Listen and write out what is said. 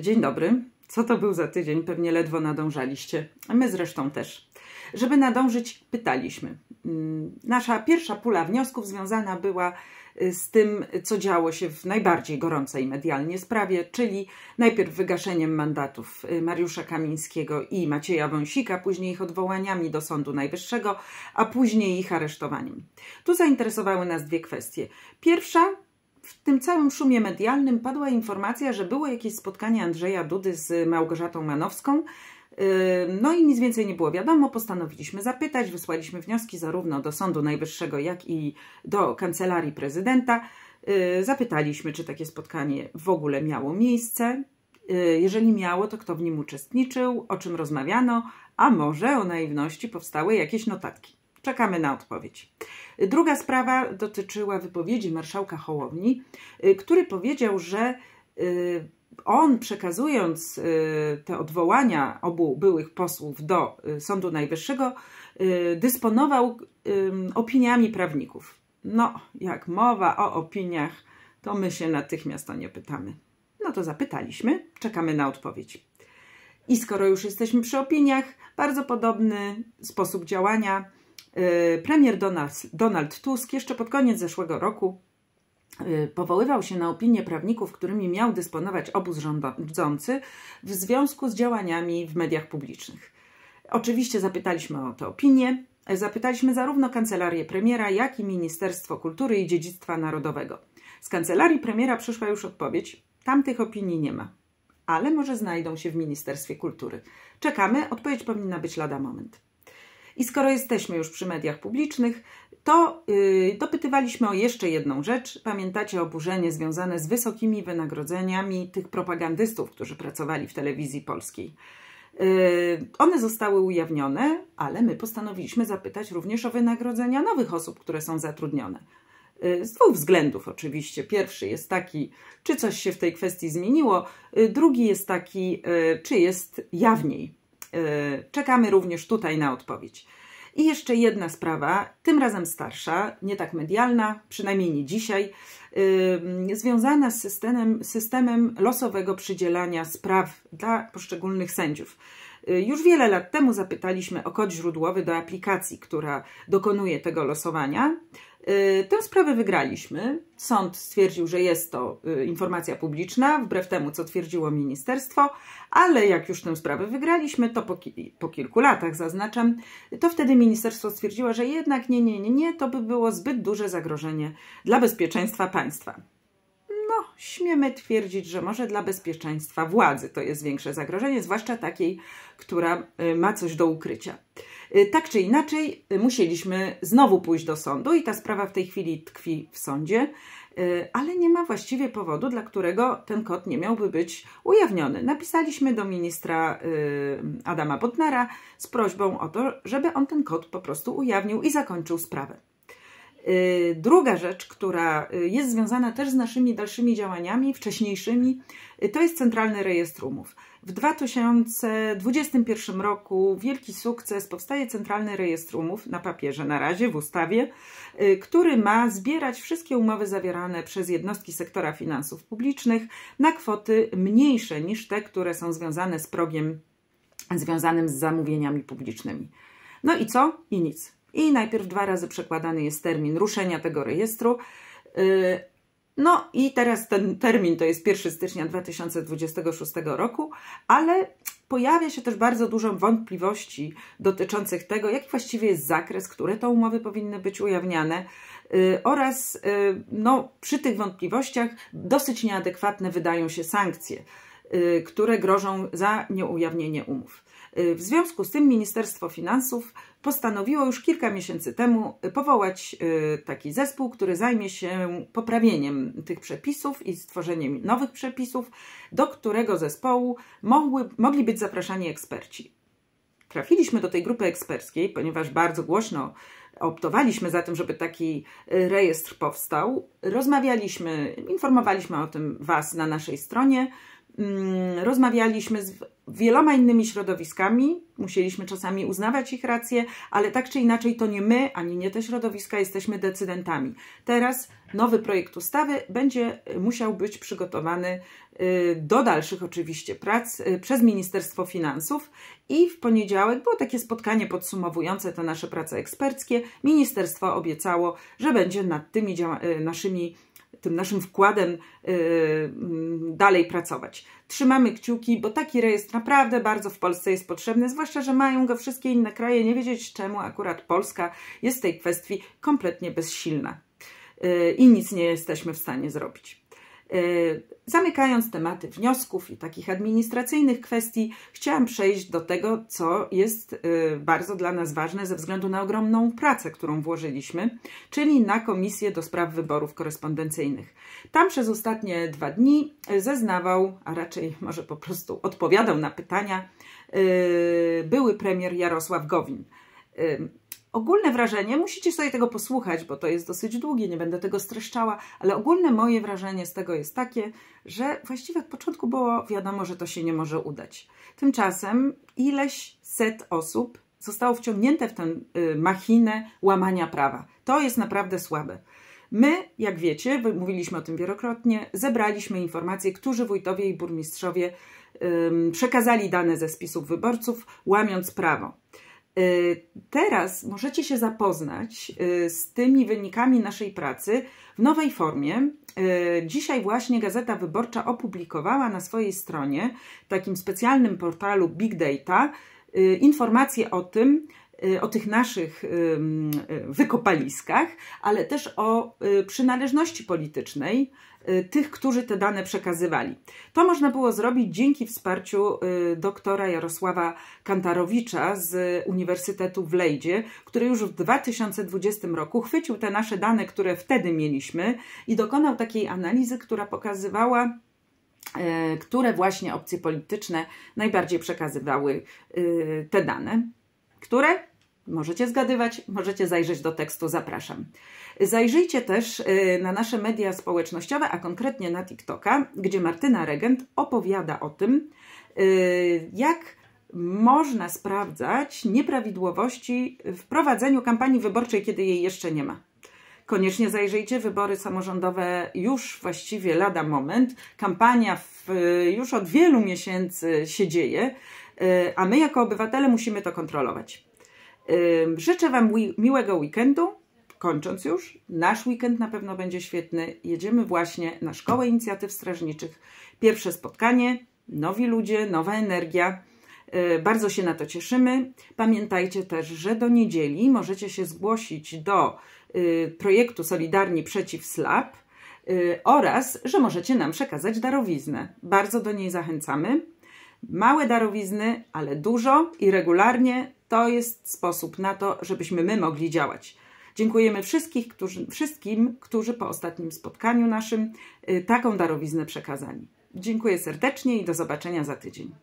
Dzień dobry. Co to był za tydzień? Pewnie ledwo nadążaliście, a my zresztą też. Żeby nadążyć, pytaliśmy. Mm, nasza pierwsza pula wniosków związana była y, z tym, co działo się w najbardziej gorącej medialnie sprawie, czyli najpierw wygaszeniem mandatów y, Mariusza Kamińskiego i Macieja Wąsika, później ich odwołaniami do Sądu Najwyższego, a później ich aresztowaniem. Tu zainteresowały nas dwie kwestie. Pierwsza w tym całym szumie medialnym padła informacja, że było jakieś spotkanie Andrzeja Dudy z Małgorzatą Manowską. Yy, no i nic więcej nie było wiadomo, postanowiliśmy zapytać, wysłaliśmy wnioski zarówno do Sądu Najwyższego, jak i do Kancelarii Prezydenta. Yy, zapytaliśmy, czy takie spotkanie w ogóle miało miejsce. Yy, jeżeli miało, to kto w nim uczestniczył, o czym rozmawiano, a może o naiwności powstały jakieś notatki. Czekamy na odpowiedź. Druga sprawa dotyczyła wypowiedzi marszałka Hołowni, y, który powiedział, że y, on przekazując y, te odwołania obu byłych posłów do Sądu Najwyższego, dysponował opiniami prawników. No, jak mowa o opiniach, to my się natychmiast o nie pytamy. No to zapytaliśmy, czekamy na odpowiedź. I skoro już jesteśmy przy opiniach, bardzo podobny sposób działania Y, premier Donald, Donald Tusk jeszcze pod koniec zeszłego roku y, powoływał się na opinie prawników, którymi miał dysponować obóz rządzący w związku z działaniami w mediach publicznych. Oczywiście zapytaliśmy o te opinie, zapytaliśmy zarówno kancelarię premiera, jak i Ministerstwo Kultury i Dziedzictwa Narodowego. Z kancelarii premiera przyszła już odpowiedź: tam tych opinii nie ma, ale może znajdą się w Ministerstwie Kultury. Czekamy, odpowiedź powinna być lada moment. I skoro jesteśmy już przy mediach publicznych, to yy, dopytywaliśmy o jeszcze jedną rzecz. Pamiętacie oburzenie związane z wysokimi wynagrodzeniami tych propagandystów, którzy pracowali w telewizji polskiej. Yy, one zostały ujawnione, ale my postanowiliśmy zapytać również o wynagrodzenia nowych osób, które są zatrudnione. Y, z dwóch względów oczywiście. Pierwszy jest taki, czy coś się w tej kwestii zmieniło. Y, drugi jest taki, y, czy jest jawniej Y, czekamy również tutaj na odpowiedź. I jeszcze jedna sprawa, tym razem starsza, nie tak medialna, przynajmniej nie dzisiaj, związana z systemem, systemem losowego przydzielania spraw dla poszczególnych sędziów. Y, już wiele lat temu zapytaliśmy o kod źródłowy do aplikacji, która dokonuje tego losowania. Y, tę sprawę wygraliśmy. Sąd stwierdził, że jest to y, informacja publiczna, wbrew temu, co twierdziło ministerstwo, ale jak już tę sprawę wygraliśmy, to po, ki po, kilku latach, zaznaczam, to wtedy ministerstwo stwierdziło, że jednak nie, nie, nie, nie, to by było zbyt duże zagrożenie dla bezpieczeństwa państwa. No, śmiemy twierdzić, że może dla bezpieczeństwa władzy to jest większe zagrożenie, zwłaszcza takiej, która y, ma coś do ukrycia. Y, tak czy inaczej, y, musieliśmy znowu pójść do sądu i ta sprawa w tej chwili tkwi w sądzie, y, ale nie ma właściwie powodu, dla którego ten kod nie miałby być ujawniony. Napisaliśmy do ministra Adama Bodnara z prośbą o to, żeby on ten kod po prostu ujawnił i zakończył sprawę. Druga rzecz, która jest związana też z naszymi dalszymi działaniami, wcześniejszymi, to jest Centralny Rejestr Umów. W 2021 roku wielki sukces powstaje Centralny Rejestr Umów na papierze na razie, w ustawie, y, który ma zbierać wszystkie umowy zawierane przez jednostki sektora finansów publicznych na kwoty mniejsze niż te, które są związane z progiem związanym z zamówieniami publicznymi. No i co? I nic. I najpierw dwa razy przekładany jest termin ruszenia tego rejestru, y, no i teraz ten termin to jest 1 stycznia 2026 roku, ale pojawia się też bardzo dużo wątpliwości dotyczących tego, jaki właściwie jest zakres, które to umowy powinny być ujawniane y, oraz y, no, przy tych wątpliwościach dosyć nieadekwatne wydają się sankcje, y, które grożą za nieujawnienie umów. Y, w związku z tym Ministerstwo Finansów postanowiło już kilka miesięcy temu y, powołać y, taki zespół, który zajmie się poprawieniem tych przepisów i stworzeniem nowych przepisów, do którego zespołu mogły, mogli być zapraszani eksperci. Trafiliśmy do tej grupy eksperckiej, ponieważ bardzo głośno optowaliśmy za tym, żeby taki rejestr powstał. Rozmawialiśmy, informowaliśmy o tym Was na naszej stronie. Mm, rozmawialiśmy z wieloma innymi środowiskami, musieliśmy czasami uznawać ich rację, ale tak czy inaczej to nie my, ani nie te środowiska jesteśmy decydentami. Teraz nowy projekt ustawy będzie musiał być przygotowany y, do dalszych oczywiście prac y, przez Ministerstwo Finansów i w poniedziałek było takie spotkanie podsumowujące te nasze prace eksperckie. Ministerstwo obiecało, że będzie nad tymi y, naszymi tym naszym wkładem y, dalej pracować. Trzymamy kciuki, bo taki rejestr naprawdę bardzo w Polsce jest potrzebny, zwłaszcza, że mają go wszystkie inne kraje. Nie wiedzieć czemu akurat Polska jest w tej kwestii kompletnie bezsilna y, i nic nie jesteśmy w stanie zrobić. E, zamykając tematy wniosków i takich administracyjnych kwestii, chciałam przejść do tego, co jest e, bardzo dla nas ważne ze względu na ogromną pracę, którą włożyliśmy, czyli na Komisję do Spraw Wyborów Korespondencyjnych. Tam przez ostatnie dwa dni e, zeznawał, a raczej może po prostu odpowiadał na pytania, były premier Jarosław Gowin ogólne wrażenie, musicie sobie tego posłuchać, bo to jest dosyć długie, nie będę tego streszczała, ale ogólne moje wrażenie z tego jest takie, że właściwie od początku było wiadomo, że to się nie może udać. Tymczasem ileś set osób zostało wciągnięte w tę y, machinę łamania prawa. To jest naprawdę słabe. My, jak wiecie, mówiliśmy o tym wielokrotnie, zebraliśmy informacje, którzy wójtowie i burmistrzowie przekazali dane ze spisów wyborców, łamiąc prawo. Y, teraz możecie się zapoznać y, z tymi wynikami naszej pracy w nowej formie. Y, dzisiaj właśnie Gazeta Wyborcza opublikowała na swojej stronie, takim specjalnym portalu Big Data, informacje o tym, Y, o tych naszych y, wykopaliskach, ale też o y, przynależności politycznej tych, którzy te dane przekazywali. To można było zrobić dzięki wsparciu doktora Jarosława Kantarowicza z Uniwersytetu w Lejdzie, który już w 2020 roku chwycił te nasze dane, które wtedy mieliśmy i dokonał takiej analizy, która pokazywała, które właśnie opcje polityczne najbardziej przekazywały te dane. Które Możecie zgadywać, możecie zajrzeć do tekstu, zapraszam. Zajrzyjcie też y, na nasze media społecznościowe, a konkretnie na TikToka, gdzie Martyna Regent opowiada o tym, y, jak można sprawdzać nieprawidłowości w prowadzeniu kampanii wyborczej, kiedy jej jeszcze nie ma. Koniecznie zajrzyjcie, wybory samorządowe już właściwie lada moment. Kampania w, już od wielu miesięcy się dzieje, y, a my jako obywatele musimy to kontrolować. Życzę Wam miłego weekendu. Kończąc już, nasz weekend na pewno będzie świetny. Jedziemy właśnie na Szkołę Inicjatyw Strażniczych. Pierwsze spotkanie, nowi ludzie, nowa energia. Y, bardzo się na to cieszymy. Pamiętajcie też, że do niedzieli możecie się zgłosić do y, projektu Solidarni przeciw SLAP y, oraz, że możecie nam przekazać darowiznę. Bardzo do niej zachęcamy. Małe darowizny, ale dużo i regularnie to jest sposób na to, żebyśmy my mogli działać. Dziękujemy wszystkich, którzy, wszystkim, którzy po ostatnim spotkaniu naszym y, taką darowiznę przekazali. Dziękuję serdecznie i do zobaczenia za tydzień.